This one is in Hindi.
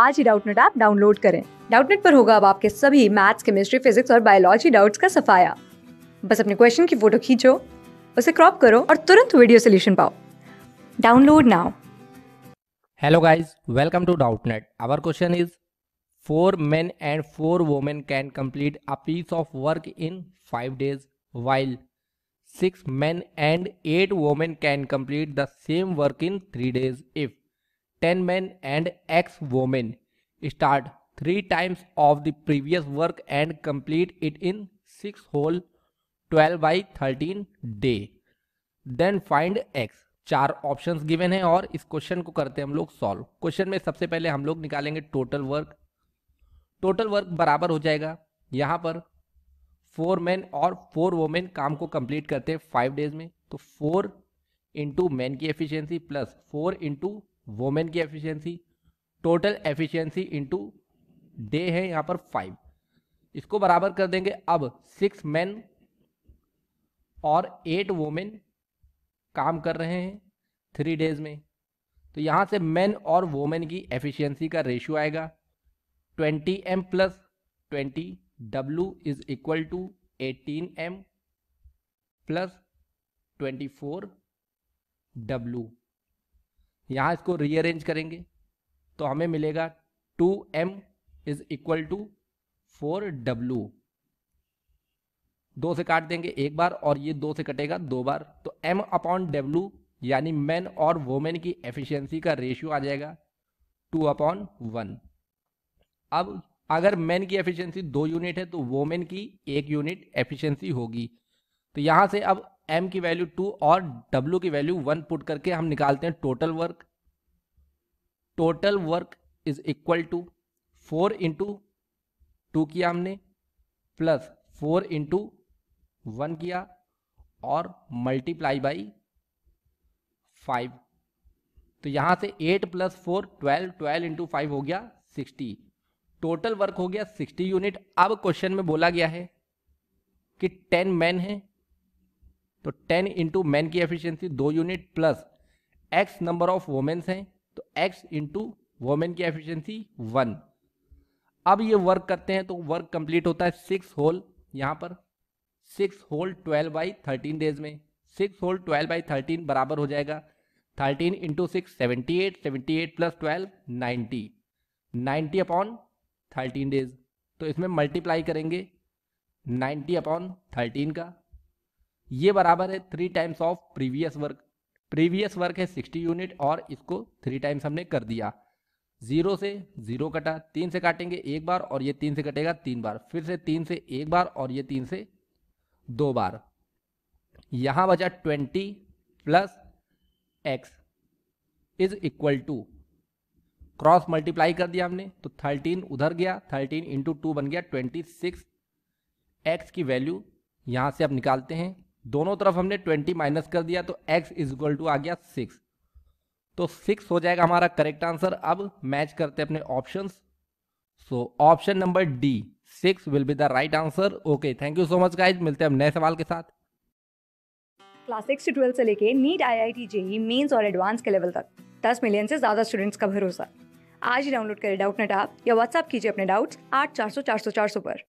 आज ही डाउटनेट ऐप डाउनलोड करें डाउटनेट पर होगा अब आपके सभी मैथ्स केमिस्ट्री फिजिक्स और बायोलॉजी डाउट्स का सफाया बस अपने क्वेश्चन की फोटो खींचो उसे क्रॉप करो और तुरंत वीडियो सोल्यूशन पाओ download now hello guys welcome to Doubtnet our question is four men and four women can complete a piece of work in five days while six men and eight women can complete the same work in three days if ten man and X women start three times of the previous work and complete it in six whole twelve by thirteen day then find x चार ऑप्शंस गिवन है और इस क्वेश्चन को करते हैं हम लोग सॉल्व क्वेश्चन में सबसे पहले हम लोग निकालेंगे टोटल वर्क टोटल वर्क बराबर हो जाएगा यहाँ पर फोर मैन और फोर वोमेन काम को कंप्लीट करते हैं फाइव डेज में तो फोर इंटू मैन की efficiency plus four into women की efficiency total efficiency into day है यहां पर फाइव इसको बराबर कर देंगे अब सिक्स मैन और एट वोमेन काम कर रहे हैं थ्री डेज में तो यहां से मैन और वोमेन की एफिशिएंसी का रेशियो आएगा twenty M plus twenty W is equal to eighteen M plus twenty four W यहाँ इसको रीअरेंज करेंगे तो हमें मिलेगा two M is equal to four W दो से काट देंगे एक बार और ये दो से कटेगा दो बार तो एम अपॉन डब्लू यानी मैन और वोमेन की एफिशिएंसी का रेशियो आ जाएगा टू अपॉन वन अब अगर मैन की एफिशिएंसी दो यूनिट है तो वोमेन की एक यूनिट एफिशिएंसी होगी तो यहाँ से अब एम की वैल्यू टू और डब्ल्यू की वैल्यू वन पुट करके हम निकालते हैं total work total work is equal to four into two किया हमने प्लस फोर इंटू वन किया और मल्टीप्लाई बाई फाइव तो यहां से eight plus four twelve twelve into five हो गया सिक्सटी टोटल वर्क हो गया सिक्सटी यूनिट अब क्वेश्चन में बोला गया है कि टेन मैन है तो टेन इंटू मैन की एफिशिएंसी दो unit plus X number of womens हैं तो एक्स इंटू वोमेन की एफिशिएंसी वन अब ये वर्क करते हैं तो वर्क कंप्लीट होता है सिक्स होल यहाँ पर six whole twelve by thirteen days में six whole twelve by thirteen बराबर हो जाएगा thirteen into six seventy eight seventy eight plus twelve ninety ninety upon thirteen days तो इसमें मल्टीप्लाई करेंगे नाइन्टी अपॉन थर्टीन का ये बराबर है three times of previous work previous work है सिक्सटी यूनिट और इसको थ्री टाइम्स हमने कर दिया जीरो से जीरो कटा तीन से काटेंगे एक बार और ये तीन से कटेगा तीन बार फिर से तीन से एक बार और ये तीन से दो बार यहाँ बचा twenty plus X is equal to cross multiply कर दिया हमने तो थर्टीन उधर गया थर्टीन इंटू टू बन गया ट्वेंटी सिक्स एक्स की वैल्यू यहाँ से अब निकालते हैं दोनों तरफ हमने ट्वेंटी माइनस कर दिया तो एक्स इज इक्वल टू आ गया सिक्स तो सिक्स हो जाएगा हमारा करेक्ट आंसर अब मैच करते अपने option so option number D six will be the right answer okay thank you so much guys मिलते हैं नए सवाल के साथ क्लास सिक्स से ट्वेल्थ से लेके NEET I I T JEE mains और एडवांस के लेवल तक दस मिलियन से ज्यादा स्टूडेंट्स का भरोसा आज ही डाउनलोड करें डाउट नेट आप या व्हाट्सअप कीजिए अपने डाउट्स आठ चार सौ चार सौ चार सौ पर